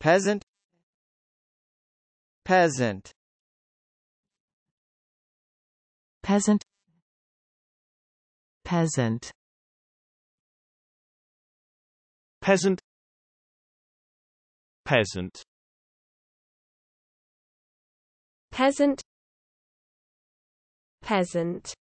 peasant peasant peasant peasant peasant peasant peasant peasant